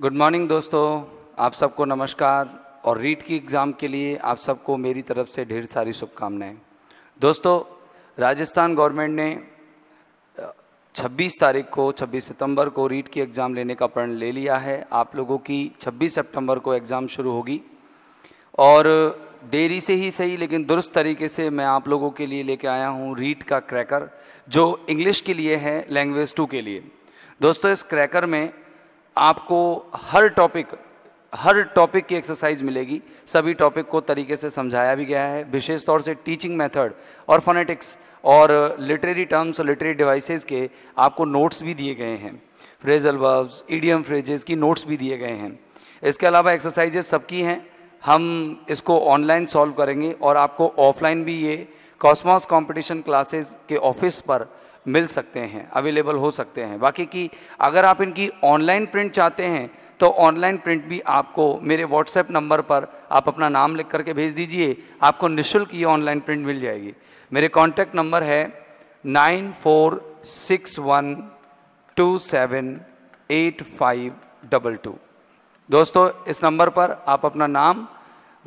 good morning दोस्तों आप सबको नमस्कार और रीट की एग्ज़ाम के लिए आप सबको मेरी तरफ से ढेर सारी शुभकामनाएं दोस्तों राजस्थान गवर्नमेंट ने 26 तारीख को 26 सितंबर को रीट की एग्ज़ाम लेने का प्रण ले लिया है आप लोगों की 26 सितंबर को एग्ज़ाम शुरू होगी और देरी से ही सही लेकिन दुरुस्त तरीके से मैं आप लोगों के लिए लेके आया हूँ रीट का क्रैकर जो इंग्लिश के लिए है लैंग्वेज टू के लिए दोस्तों इस क्रैकर में आपको हर टॉपिक हर टॉपिक की एक्सरसाइज मिलेगी सभी टॉपिक को तरीके से समझाया भी गया है विशेष तौर से टीचिंग मेथड और फोनेटिक्स और लिटरेरी टर्म्स और लिटरेरी डिवाइसेस के आपको नोट्स भी दिए गए हैं फ्रेजल वर्ब्स ईडियम फ्रेजेस की नोट्स भी दिए गए हैं इसके अलावा एक्सरसाइजेस सबकी हैं हम इसको ऑनलाइन सॉल्व करेंगे और आपको ऑफलाइन भी ये कॉस्मॉस कॉम्पिटिशन क्लासेस के ऑफिस पर मिल सकते हैं अवेलेबल हो सकते हैं बाकी की अगर आप इनकी ऑनलाइन प्रिंट चाहते हैं तो ऑनलाइन प्रिंट भी आपको मेरे व्हाट्सएप नंबर पर आप अपना नाम लिख करके भेज दीजिए आपको निःशुल्क ये ऑनलाइन प्रिंट मिल जाएगी मेरे कॉन्टैक्ट नंबर है nine four six one two seven eight five double two दोस्तों इस नंबर पर आप अपना नाम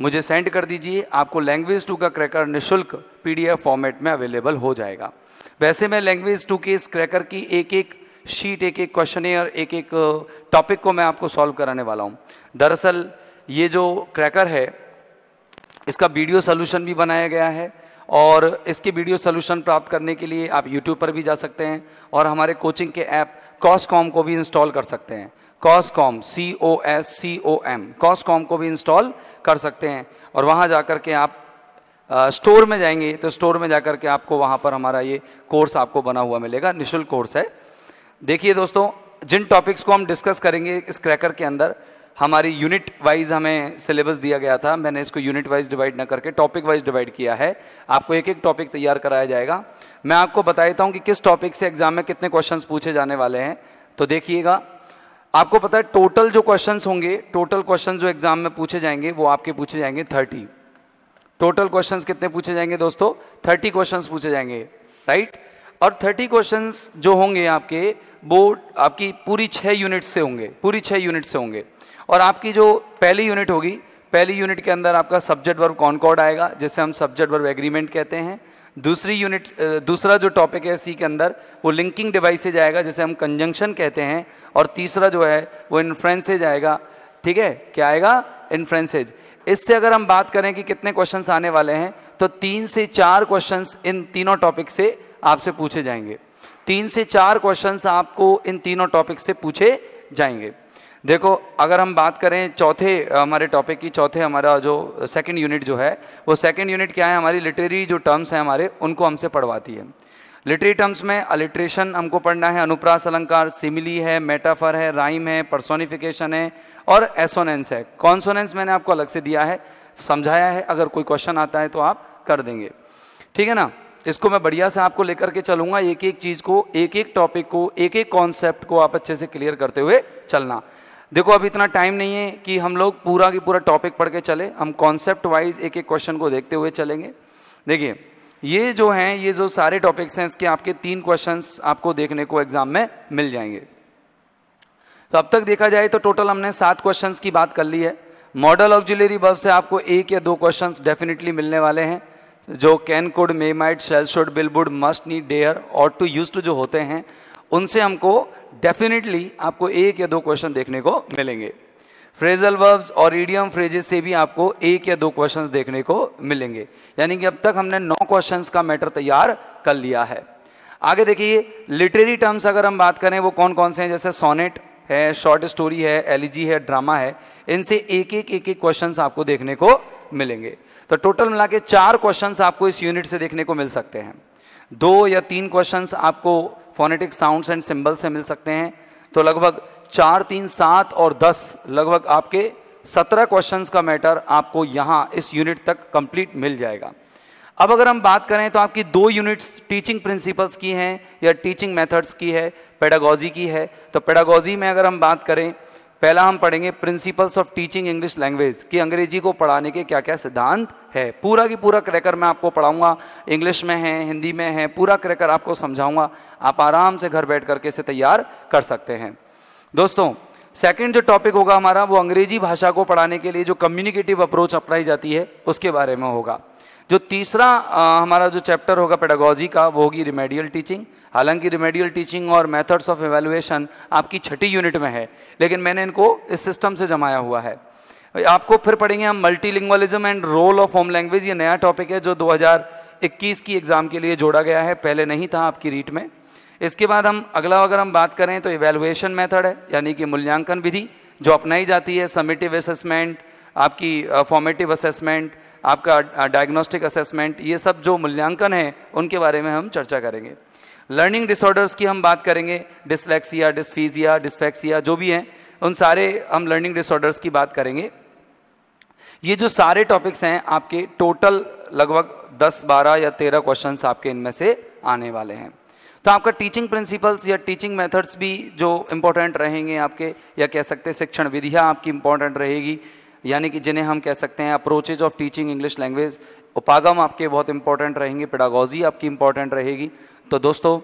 मुझे सेंड कर दीजिए आपको लैंग्वेज टू का क्रैकर निशुल्क पीडीएफ फॉर्मेट में अवेलेबल हो जाएगा वैसे मैं लैंग्वेज टू के इस क्रैकर की एक एक शीट एक एक क्वेश्चन एक एक टॉपिक को मैं आपको सॉल्व कराने वाला हूँ दरअसल ये जो क्रैकर है इसका वीडियो सोल्यूशन भी बनाया गया है और इसके वीडियो सोल्यूशन प्राप्त करने के लिए आप यूट्यूब पर भी जा सकते हैं और हमारे कोचिंग के ऐप कॉम को भी इंस्टॉल कर सकते हैं कॉसकॉम सी O S C O M कॉसकॉम को भी इंस्टॉल कर सकते हैं और वहां जाकर के आप स्टोर में जाएंगे तो स्टोर में जाकर के आपको वहां पर हमारा ये कोर्स आपको बना हुआ मिलेगा निःशुल्क कोर्स है देखिए दोस्तों जिन टॉपिक्स को हम डिस्कस करेंगे इस क्रैकर के अंदर हमारी यूनिट वाइज हमें सिलेबस दिया गया था मैंने इसको यूनिट वाइज डिवाइड न करके टॉपिक वाइज डिवाइड किया है आपको एक एक टॉपिक तैयार कराया जाएगा मैं आपको बता देता हूँ कि किस टॉपिक से एग्जाम में कितने क्वेश्चंस पूछे जाने वाले हैं तो देखिएगा आपको पता है टोटल जो क्वेश्चंस होंगे टोटल क्वेश्चंस जो एग्जाम में पूछे जाएंगे वो आपके पूछे जाएंगे थर्टी टोटल क्वेश्चंस कितने पूछे जाएंगे दोस्तों थर्टी क्वेश्चंस पूछे जाएंगे राइट और थर्टी क्वेश्चंस जो होंगे आपके वो आपकी पूरी छह यूनिट से होंगे पूरी छह यूनिट से होंगे और आपकी जो पहली यूनिट होगी पहली यूनिट के अंदर आपका सब्जेक्ट वर्ब कॉनकॉर्ड आएगा जिसे हम सब्जेक्ट वर्ब एग्रीमेंट कहते हैं दूसरी यूनिट दूसरा जो टॉपिक है सी के अंदर वो लिंकिंग डिवाइसेज आएगा जैसे हम कंजंक्शन कहते हैं और तीसरा जो है वो इन्फ्रेंसेज आएगा ठीक है क्या आएगा इन्फ्रेंसेज इससे अगर हम बात करें कि कितने क्वेश्चन आने वाले हैं तो तीन से चार क्वेश्चन इन तीनों टॉपिक से आपसे पूछे जाएंगे तीन से चार क्वेश्चन आपको इन तीनों टॉपिक से पूछे जाएंगे देखो अगर हम बात करें चौथे हमारे टॉपिक की चौथे हमारा जो सेकंड यूनिट जो है वो सेकंड यूनिट क्या है हमारी लिटरेरी जो टर्म्स हैं हमारे उनको हमसे पढ़वाती है लिटरेरी टर्म्स में अलिट्रेशन हमको पढ़ना है अनुप्रास अलंकार सिमिली है मेटाफर है राइम है पर्सोनिफिकेशन है और एसोनेंस है कॉन्सोनेंस मैंने आपको अलग से दिया है समझाया है अगर कोई क्वेश्चन आता है तो आप कर देंगे ठीक है ना इसको मैं बढ़िया से आपको लेकर के चलूंगा एक एक चीज़ को एक एक टॉपिक को एक एक कॉन्सेप्ट को आप अच्छे से क्लियर करते हुए चलना देखो अब इतना टाइम नहीं है कि हम लोग पूरा की पूरा टॉपिक पढ़ के चले हम कॉन्सेप्ट वाइज एक एक क्वेश्चन को देखते हुए चलेंगे देखिए ये जो हैं ये जो सारे टॉपिक्स हैं इसके आपके तीन क्वेश्चंस आपको देखने को एग्जाम में मिल जाएंगे तो अब तक देखा जाए तो टोटल हमने सात क्वेश्चन की बात कर ली है मॉडल ज्वेलरी बल्ब से आपको एक या दो क्वेश्चन डेफिनेटली मिलने वाले हैं जो can could may might shall should will would must need dare ought to use to जो होते हैं उनसे हमको डेफिनेटली आपको एक या दो क्वेश्चन देखने को मिलेंगे फ्रेजल वर्ब्स और ईडियम फ्रेजेस से भी आपको एक या दो क्वेश्चंस देखने को मिलेंगे यानी कि अब तक हमने नौ क्वेश्चंस का मैटर तैयार कर लिया है आगे देखिए लिटरेरी टर्म्स अगर हम बात करें वो कौन कौन से हैं जैसे सोनेट है शॉर्ट स्टोरी है एलिजी है ड्रामा है इनसे एक एक एक एक क्वेश्चन आपको देखने को मिलेंगे तो टोटल मिला के चार क्वेश्चन आपको इस यूनिट से देखने को मिल सकते हैं दो या तीन क्वेश्चन आपको फोनेटिक साउंड्स एंड सिंबल से मिल सकते हैं तो लगभग चार तीन सात और दस लगभग आपके सत्रह क्वेश्चंस का मैटर आपको यहाँ इस यूनिट तक कंप्लीट मिल जाएगा अब अगर हम बात करें तो आपकी दो यूनिट्स टीचिंग प्रिंसिपल्स की हैं या टीचिंग मेथड्स की है पेडागोजी की है तो पेडागोजी में अगर हम बात करें पहला हम पढ़ेंगे principles of teaching English language कि अंग्रेजी को पढ़ाने के क्या क्या सिद्धांत है पूरा की पूरा क्रैकर मैं आपको पढ़ाऊंगा इंग्लिश में है हिंदी में है पूरा क्रैकर आपको समझाऊंगा आप आराम से घर बैठ करके इसे तैयार कर सकते हैं दोस्तों सेकंड जो टॉपिक होगा हमारा वो अंग्रेजी भाषा को पढ़ाने के लिए जो कम्युनिकेटिव अप्रोच अपनाई जाती है उसके बारे में होगा जो तीसरा आ, हमारा जो चैप्टर होगा पेडागोजी का वो होगी रिमेडियल टीचिंग हालांकि रिमेडियल टीचिंग और मेथड्स ऑफ एवेलुएशन आपकी छठी यूनिट में है लेकिन मैंने इनको इस सिस्टम से जमाया हुआ है आपको फिर पढ़ेंगे हम multilingualism and role of home language ये नया टॉपिक है जो 2021 की एग्ज़ाम के लिए जोड़ा गया है पहले नहीं था आपकी रीट में इसके बाद हम अगला अगर हम बात करें तो इवेलुएशन मेथड है यानी कि मूल्यांकन विधि जो अपनाई जाती है समेटिव असेसमेंट आपकी फॉर्मेटिव असेसमेंट आपका डायग्नोस्टिक असेसमेंट ये सब जो मूल्यांकन है उनके बारे में हम चर्चा करेंगे लर्निंग डिसऑर्डर्स की हम बात करेंगे डिसलेक्सिया डिस्फीजिया डिस्फेक्सिया जो भी हैं उन सारे हम लर्निंग डिसऑर्डर्स की बात करेंगे ये जो सारे टॉपिक्स हैं आपके टोटल लगभग 10, 12 या 13 क्वेश्चंस आपके इनमें से आने वाले हैं तो आपका टीचिंग प्रिंसिपल्स या टीचिंग मेथड्स भी जो इम्पोर्टेंट रहेंगे आपके या कह सकते हैं शिक्षण विधियाँ आपकी इम्पोर्टेंट रहेगी यानी कि जिन्हें हम कह सकते हैं approaches of teaching English language उपागम आपके बहुत इंपॉर्टेंट रहेंगे पेडागोजी आपकी इंपॉर्टेंट रहेगी तो दोस्तों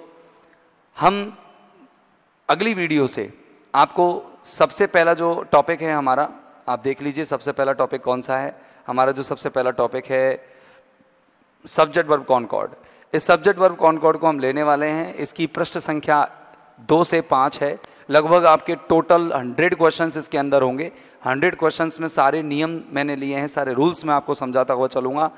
हम अगली वीडियो से आपको सबसे पहला जो टॉपिक है हमारा आप देख लीजिए सबसे पहला टॉपिक कौन सा है हमारा जो सबसे पहला टॉपिक है सब्जेक्ट वर्ब कॉनकॉर्ड इस सब्जेक्ट वर्ब कॉनकॉर्ड को हम लेने वाले हैं इसकी पृष्ठ संख्या दो से पाँच है लगभग आपके टोटल हंड्रेड क्वेश्चन इसके अंदर होंगे हंड्रेड क्वेश्चन में सारे नियम मैंने लिए हैं सारे रूल्स मैं आपको समझाता हुआ चलूँगा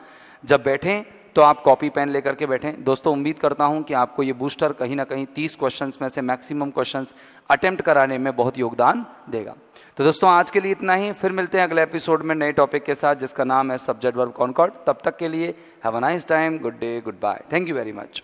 जब बैठें तो आप कॉपी पेन लेकर के बैठें दोस्तों उम्मीद करता हूं कि आपको ये बूस्टर कहीं ना कहीं 30 क्वेश्चंस में से मैक्सिमम क्वेश्चंस अटेम्प्ट कराने में बहुत योगदान देगा तो दोस्तों आज के लिए इतना ही फिर मिलते हैं अगले एपिसोड में नए टॉपिक के साथ जिसका नाम है सब्जेक्ट वर्ब कॉनकॉर्ड तब तक के लिए have a nice time good day goodbye thank you very much